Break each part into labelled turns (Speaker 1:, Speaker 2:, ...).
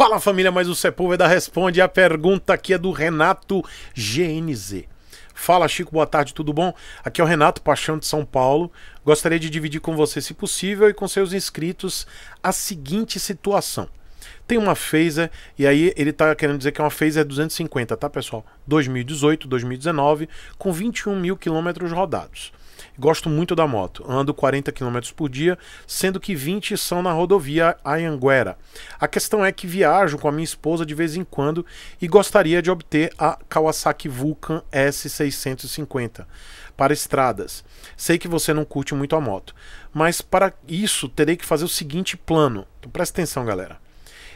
Speaker 1: Fala família, mas o Sepúlveda responde a pergunta aqui é do Renato GNZ. Fala Chico, boa tarde, tudo bom? Aqui é o Renato Paixão de São Paulo. Gostaria de dividir com você, se possível, e com seus inscritos a seguinte situação. Tem uma phaser, e aí ele tá querendo dizer que é uma phaser 250, tá pessoal? 2018, 2019, com 21 mil quilômetros rodados. Gosto muito da moto. Ando 40 km por dia, sendo que 20 são na rodovia Ayanguera. A questão é que viajo com a minha esposa de vez em quando e gostaria de obter a Kawasaki Vulcan S650 para estradas. Sei que você não curte muito a moto, mas para isso terei que fazer o seguinte plano. Então presta atenção, galera.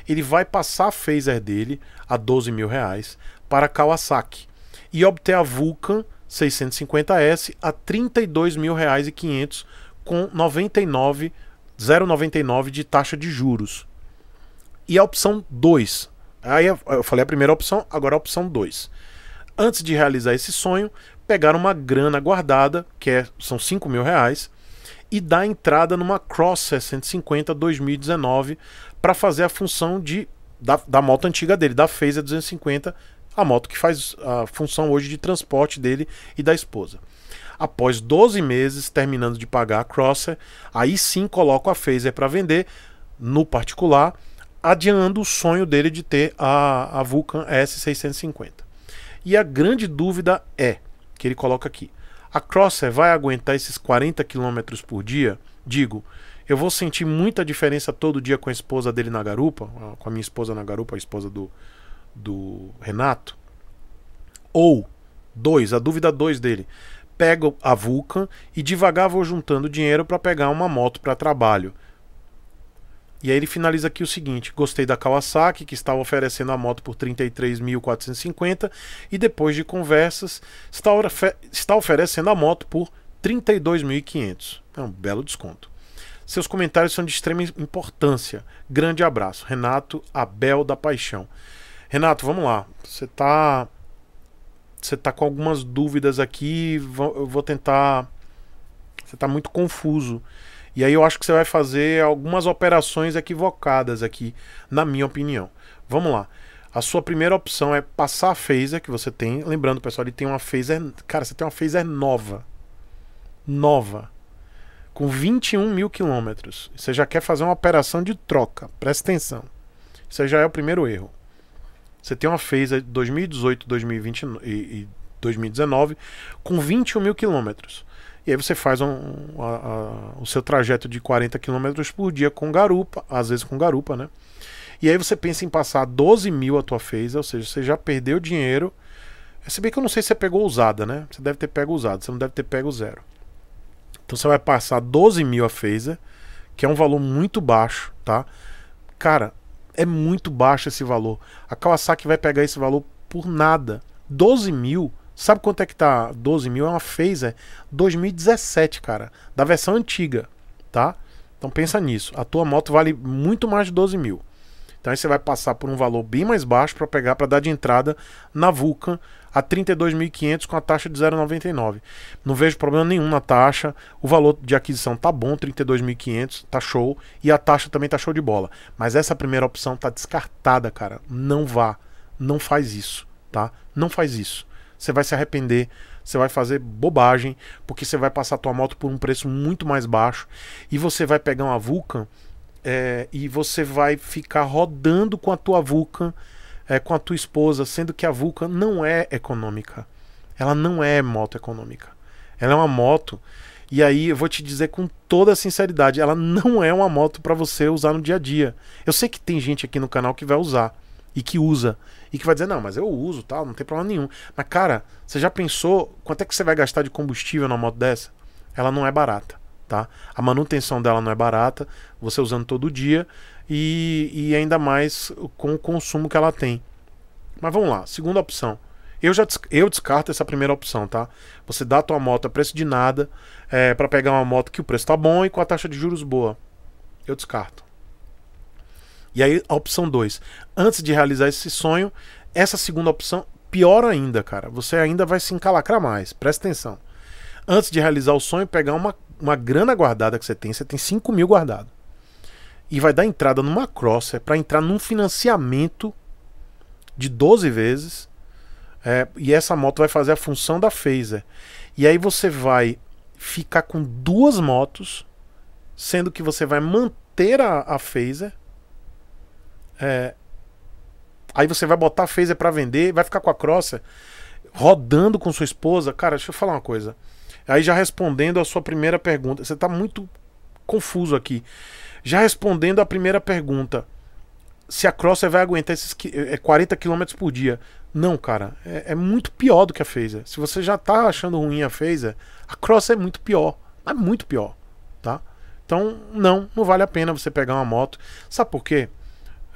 Speaker 1: Ele vai passar a phaser dele a 12 mil reais para Kawasaki e obter a Vulcan 650S a R$ 32.500 com 99 0,99 de taxa de juros. E a opção 2. Aí eu falei a primeira opção, agora a opção 2. Antes de realizar esse sonho, pegar uma grana guardada, que é, são R$ mil reais, e dar entrada numa Cross 650 2019 para fazer a função de da, da moto antiga dele, da Phaser 250 a moto que faz a função hoje de transporte dele e da esposa. Após 12 meses terminando de pagar a Crosser, aí sim coloco a Phaser para vender no particular, adiando o sonho dele de ter a, a Vulcan S650. E a grande dúvida é, que ele coloca aqui, a Crosser vai aguentar esses 40 km por dia? Digo, eu vou sentir muita diferença todo dia com a esposa dele na garupa, com a minha esposa na garupa, a esposa do, do Renato. Ou, dois, a dúvida dois dele. pega a Vulcan e devagar vou juntando dinheiro para pegar uma moto para trabalho. E aí ele finaliza aqui o seguinte: gostei da Kawasaki, que estava oferecendo a moto por 33.450 e depois de conversas está, está oferecendo a moto por 32.500. É um belo desconto. Seus comentários são de extrema importância. Grande abraço, Renato Abel da Paixão. Renato, vamos lá. Você tá você tá com algumas dúvidas aqui, eu vou tentar você tá muito confuso. E aí eu acho que você vai fazer algumas operações equivocadas aqui, na minha opinião. Vamos lá. A sua primeira opção é passar a phaser que você tem, lembrando, pessoal, ele tem uma phaser, cara, você tem uma phaser nova. Nova com 21 mil quilômetros. Você já quer fazer uma operação de troca. Presta atenção. Isso já é o primeiro erro. Você tem uma phase 2018, 2020 e 2019 com 21 mil quilômetros. E aí você faz um, um, a, a, o seu trajeto de 40 quilômetros por dia com garupa, às vezes com garupa, né? E aí você pensa em passar 12 mil a tua phase, ou seja, você já perdeu dinheiro. Se bem que eu não sei se você pegou usada, né? Você deve ter pego usada, você não deve ter pego zero. Então você vai passar 12 mil a phase, que é um valor muito baixo, tá? Cara, é muito baixo esse valor. A Kawasaki vai pegar esse valor por nada. 12 mil. Sabe quanto é que tá? 12 mil é uma Phaser 2017, cara. Da versão antiga, tá? Então pensa nisso. A tua moto vale muito mais de 12 mil. Então aí você vai passar por um valor bem mais baixo para pegar, para dar de entrada na Vulcan a 32.500 com a taxa de 0,99. Não vejo problema nenhum na taxa. O valor de aquisição tá bom, 32.500, tá show e a taxa também tá show de bola. Mas essa primeira opção tá descartada, cara. Não vá, não faz isso, tá? Não faz isso. Você vai se arrepender você vai fazer bobagem, porque você vai passar a tua moto por um preço muito mais baixo e você vai pegar uma Vulcan é, e você vai ficar rodando com a tua Vulcan é, com a tua esposa, sendo que a Vulcan não é econômica. Ela não é moto econômica. Ela é uma moto. E aí eu vou te dizer com toda sinceridade, ela não é uma moto para você usar no dia a dia. Eu sei que tem gente aqui no canal que vai usar e que usa e que vai dizer não, mas eu uso, tal, não tem problema nenhum. Mas cara, você já pensou quanto é que você vai gastar de combustível numa moto dessa? Ela não é barata, tá? A manutenção dela não é barata, você usando todo dia, e, e ainda mais com o consumo que ela tem. Mas vamos lá, segunda opção. Eu já eu descarto essa primeira opção, tá? Você dá a tua moto a preço de nada é, para pegar uma moto que o preço tá bom e com a taxa de juros boa. Eu descarto. E aí a opção 2. Antes de realizar esse sonho, essa segunda opção, pior ainda, cara. Você ainda vai se encalacrar mais. Presta atenção. Antes de realizar o sonho, pegar uma, uma grana guardada que você tem. Você tem 5 mil guardado e vai dar entrada numa cross é para entrar num financiamento de 12 vezes. É, e essa moto vai fazer a função da Phaser. E aí você vai ficar com duas motos, sendo que você vai manter a, a Phaser. É, aí você vai botar a Phaser para vender, vai ficar com a Crosser rodando com sua esposa. Cara, deixa eu falar uma coisa. Aí já respondendo a sua primeira pergunta, você tá muito confuso aqui. Já respondendo a primeira pergunta, se a Crosser vai aguentar esses 40 km eh, por dia. Não, cara, é, é, muito pior do que a Phaser. Se você já tá achando ruim a Phaser, a Cross é muito pior. É muito pior, tá? Então, não, não vale a pena você pegar uma moto. Sabe por quê?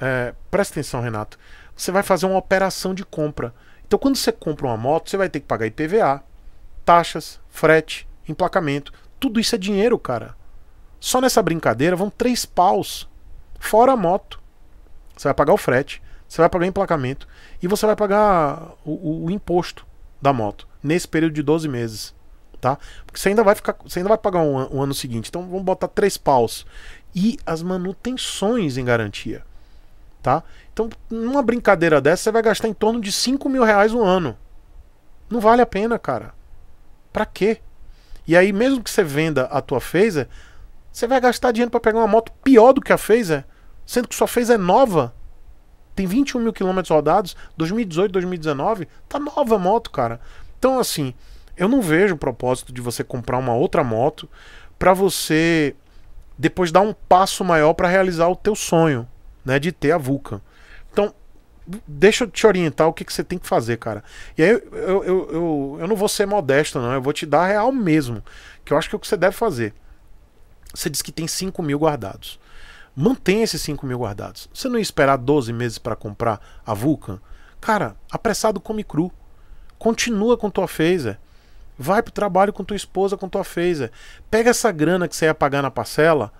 Speaker 1: É, presta atenção, Renato. Você vai fazer uma operação de compra. Então, quando você compra uma moto, você vai ter que pagar IPVA, taxas, frete, emplacamento. Tudo isso é dinheiro, cara. Só nessa brincadeira vão três paus, fora a moto. Você vai pagar o frete, você vai pagar o emplacamento e você vai pagar o, o, o imposto da moto nesse período de 12 meses, tá? Porque você ainda vai ficar, você ainda vai pagar o um, um ano seguinte. Então vamos botar três paus e as manutenções em garantia, tá? Então numa brincadeira dessa você vai gastar em torno de 5 mil reais um ano. Não vale a pena, cara. Pra quê? E aí mesmo que você venda a tua Phaser, você vai gastar dinheiro para pegar uma moto pior do que a Phaser, sendo que sua Phaser é nova. Tem 21 mil quilômetros rodados, 2018, 2019, tá nova a moto, cara. Então, assim, eu não vejo o propósito de você comprar uma outra moto para você depois dar um passo maior para realizar o teu sonho, né, de ter a Vulcan. Então, deixa eu te orientar o que, que você tem que fazer, cara. E aí eu, eu, eu, eu não vou ser modesto, não. Eu vou te dar a real mesmo. Que eu acho que é o que você deve fazer. Você diz que tem 5 mil guardados. Mantenha esses 5 mil guardados. Você não ia esperar 12 meses para comprar a Vulcan? Cara, apressado come cru. Continua com tua phaser. Vai pro trabalho com tua esposa, com tua phaser. Pega essa grana que você ia pagar na parcela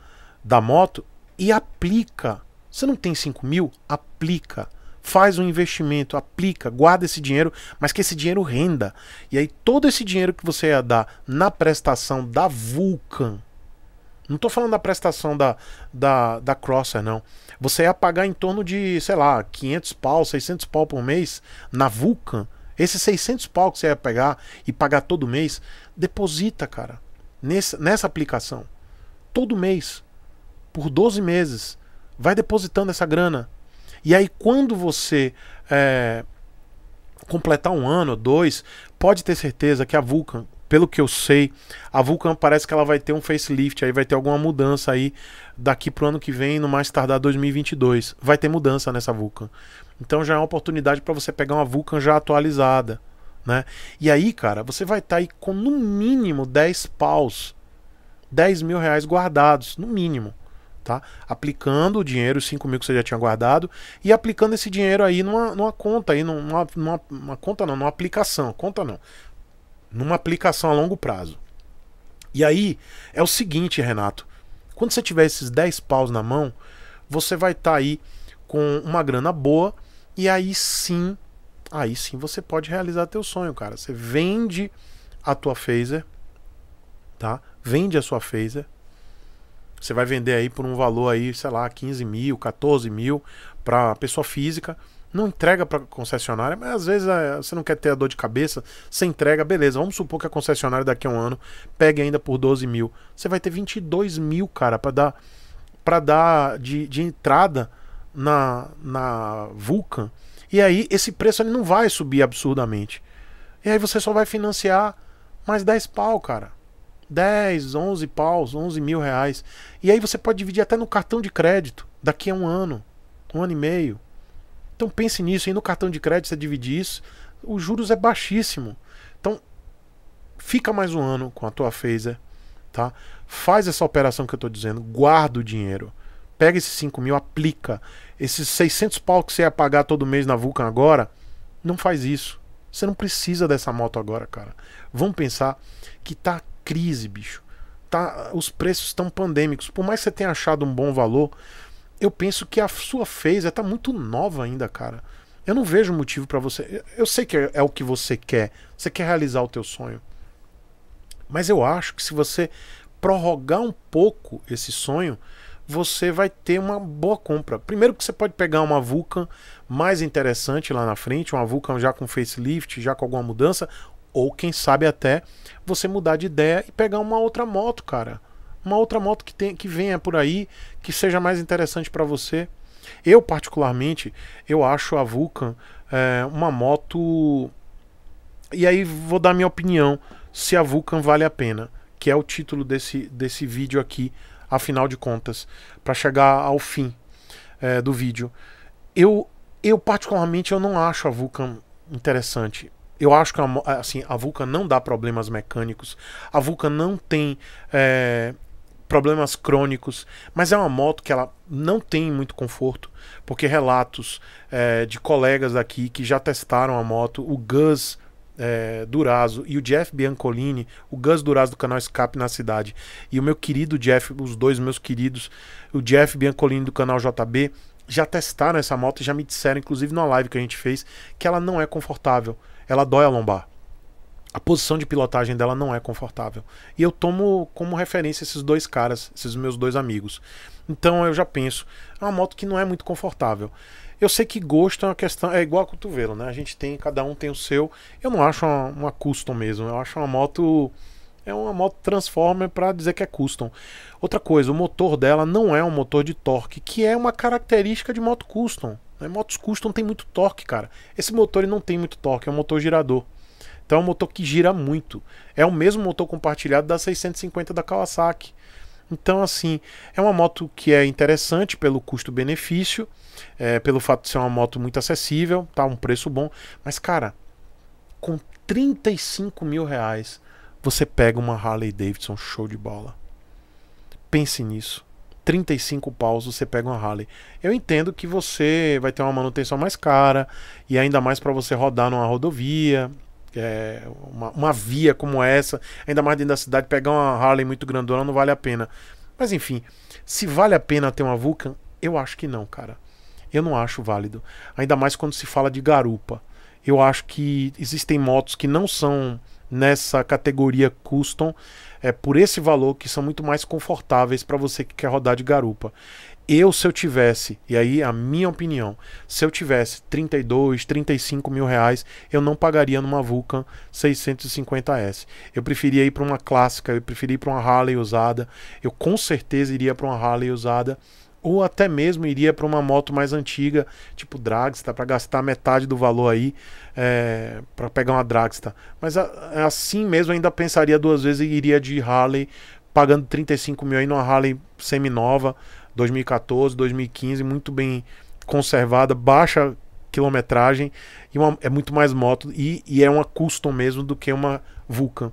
Speaker 1: da moto e aplica. Você não tem 5 mil? Aplica. Faz um investimento, aplica, guarda esse dinheiro, mas que esse dinheiro renda. E aí todo esse dinheiro que você ia dar na prestação da Vulcan não estou falando da prestação da, da, da Crosser, não. Você ia pagar em torno de, sei lá, 500 pau, 600 pau por mês na Vulcan. Esses 600 pau que você ia pegar e pagar todo mês, deposita, cara, nessa, nessa aplicação. Todo mês. Por 12 meses. Vai depositando essa grana. E aí, quando você é, completar um ano, dois, pode ter certeza que a Vulcan pelo que eu sei, a Vulcan parece que ela vai ter um facelift, aí vai ter alguma mudança aí daqui pro ano que vem, no mais tardar 2022. Vai ter mudança nessa Vulcan. Então já é uma oportunidade para você pegar uma Vulcan já atualizada, né? E aí, cara, você vai estar tá aí com no mínimo 10 paus, 10 mil reais guardados, no mínimo. Tá? Aplicando o dinheiro, os 5 mil que você já tinha guardado, e aplicando esse dinheiro aí numa, numa conta aí, numa, numa conta não, numa aplicação, conta não, numa aplicação a longo prazo. E aí é o seguinte, Renato, quando você tiver esses 10 paus na mão, você vai estar tá aí com uma grana boa e aí sim, aí sim você pode realizar teu sonho, cara. Você vende a tua phaser, tá? Vende a sua phaser. Você vai vender aí por um valor aí, sei lá, 15 mil, 14 mil para pessoa física não entrega para concessionária, mas às vezes ah, você não quer ter a dor de cabeça, você entrega, beleza. Vamos supor que a concessionária daqui a um ano pegue ainda por 12 mil. Você vai ter 22 mil, cara, para dar para dar de, de entrada na, na Vulcan. E aí esse preço ele não vai subir absurdamente. E aí você só vai financiar mais 10 pau, cara. 10, 11 paus, 11 mil reais. E aí você pode dividir até no cartão de crédito daqui a um ano, um ano e meio. Então pense nisso, e no cartão de crédito você divide isso, os juros é baixíssimo. Então fica mais um ano com a tua phaser, tá? Faz essa operação que eu estou dizendo, guarda o dinheiro. Pega esses 5 mil, aplica. Esses 600 pau que você ia pagar todo mês na Vulcan agora, não faz isso. Você não precisa dessa moto agora, cara. Vamos pensar que tá crise, bicho. Tá, os preços estão pandêmicos. Por mais que você tenha achado um bom valor, eu penso que a sua phase tá muito nova ainda, cara. Eu não vejo motivo para você. Eu sei que é, é o que você quer. Você quer realizar o teu sonho. Mas eu acho que se você prorrogar um pouco esse sonho, você vai ter uma boa compra. Primeiro que você pode pegar uma Vulcan mais interessante lá na frente, uma Vulcan já com facelift, já com alguma mudança, ou quem sabe até você mudar de ideia e pegar uma outra moto, cara uma outra moto que, tem, que venha por aí, que seja mais interessante para você. Eu, particularmente, eu acho a Vulcan é, uma moto. E aí vou dar minha opinião se a Vulcan vale a pena, que é o título desse, desse vídeo aqui, afinal de contas, para chegar ao fim é, do vídeo. Eu, eu, particularmente, eu não acho a Vulcan interessante. Eu acho que a, assim, a Vulcan não dá problemas mecânicos, a Vulcan não tem é, problemas crônicos, mas é uma moto que ela não tem muito conforto, porque relatos é, de colegas aqui que já testaram a moto, o Gus é, Durazo e o Jeff Biancolini, o Gus Durazo do canal Escape na Cidade e o meu querido Jeff, os dois meus queridos, o Jeff Biancolini do canal JB, já testaram essa moto e já me disseram, inclusive numa live que a gente fez, que ela não é confortável, ela dói a lombar a posição de pilotagem dela não é confortável. E eu tomo como referência esses dois caras, esses meus dois amigos. Então eu já penso, é uma moto que não é muito confortável. Eu sei que gosto é uma questão, é igual a cotovelo, né? A gente tem, cada um tem o seu. Eu não acho uma, uma custom mesmo, eu acho uma moto é uma moto transformer para dizer que é custom. Outra coisa, o motor dela não é um motor de torque, que é uma característica de moto custom. Né? Motos custom tem muito torque, cara. Esse motor ele não tem muito torque, é um motor girador. Então é um motor que gira muito. É o mesmo motor compartilhado da 650 da Kawasaki. Então, assim, é uma moto que é interessante pelo custo-benefício, é, pelo fato de ser uma moto muito acessível, tá? Um preço bom. Mas, cara, com 35 mil reais, você pega uma Harley Davidson show de bola. Pense nisso. 35 paus você pega uma Harley. Eu entendo que você vai ter uma manutenção mais cara e ainda mais para você rodar numa rodovia, é, uma, uma, via como essa, ainda mais dentro da cidade, pegar uma Harley muito grandona não vale a pena. Mas enfim, se vale a pena ter uma Vulcan, eu acho que não, cara. Eu não acho válido. Ainda mais quando se fala de garupa. Eu acho que existem motos que não são nessa categoria custom é por esse valor que são muito mais confortáveis para você que quer rodar de garupa. Eu, se eu tivesse, e aí a minha opinião, se eu tivesse 32, 35 mil reais, eu não pagaria numa Vulcan 650S. Eu preferia ir para uma clássica, eu preferia ir para uma Harley usada, eu com certeza iria para uma Harley usada ou até mesmo iria para uma moto mais antiga, tipo Dragster, para gastar metade do valor aí é, eh, para pegar uma Dragster. Mas a, assim mesmo ainda pensaria duas vezes e iria de Harley, pagando 35 mil aí numa Harley semi-nova, 2014, 2015, muito bem conservada, baixa quilometragem e uma, é muito mais moto e, e, é uma custom mesmo do que uma Vulcan.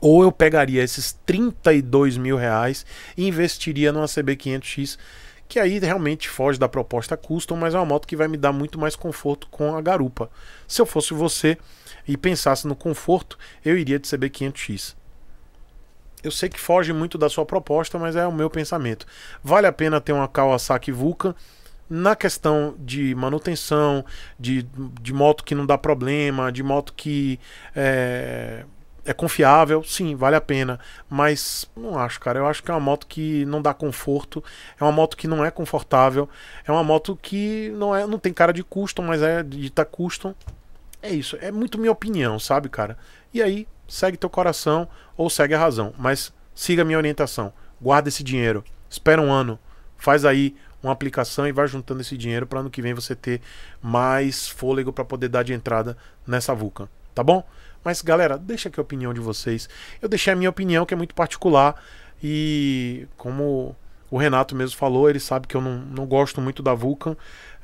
Speaker 1: Ou eu pegaria esses 32 mil reais e investiria numa CB500X, que aí realmente foge da proposta custom, mas é uma moto que vai me dar muito mais conforto com a garupa. Se eu fosse você e pensasse no conforto, eu iria de CB500X eu sei que foge muito da sua proposta, mas é o meu pensamento. Vale a pena ter uma Kawasaki Vulcan na questão de manutenção, de, de moto que não dá problema, de moto que é, é confiável, sim, vale a pena. Mas não acho, cara. Eu acho que é uma moto que não dá conforto, é uma moto que não é confortável, é uma moto que não, é, não tem cara de custom, mas é de tá custom. É isso, é muito minha opinião, sabe, cara? E aí, segue teu coração ou segue a razão, mas siga a minha orientação. Guarda esse dinheiro, espera um ano, faz aí uma aplicação e vai juntando esse dinheiro para ano que vem você ter mais fôlego para poder dar de entrada nessa Vulcan, tá bom? Mas galera, deixa aqui a opinião de vocês. Eu deixei a minha opinião que é muito particular e como o Renato mesmo falou, ele sabe que eu não, não gosto muito da Vulcan,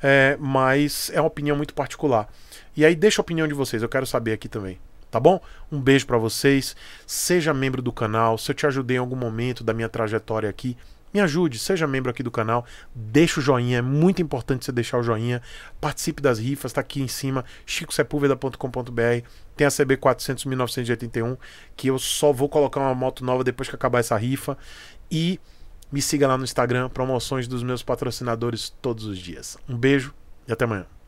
Speaker 1: é, mas é uma opinião muito particular. E aí deixa a opinião de vocês, eu quero saber aqui também tá bom? Um beijo para vocês. Seja membro do canal. Se eu te ajudei em algum momento da minha trajetória aqui, me ajude, seja membro aqui do canal, deixa o joinha, é muito importante você deixar o joinha, participe das rifas, tá aqui em cima, chicosepulveda.com.br, tem a CB 400.981, que eu só vou colocar uma moto nova depois que acabar essa rifa, e me siga lá no Instagram, promoções dos meus patrocinadores todos os dias. Um beijo e até amanhã.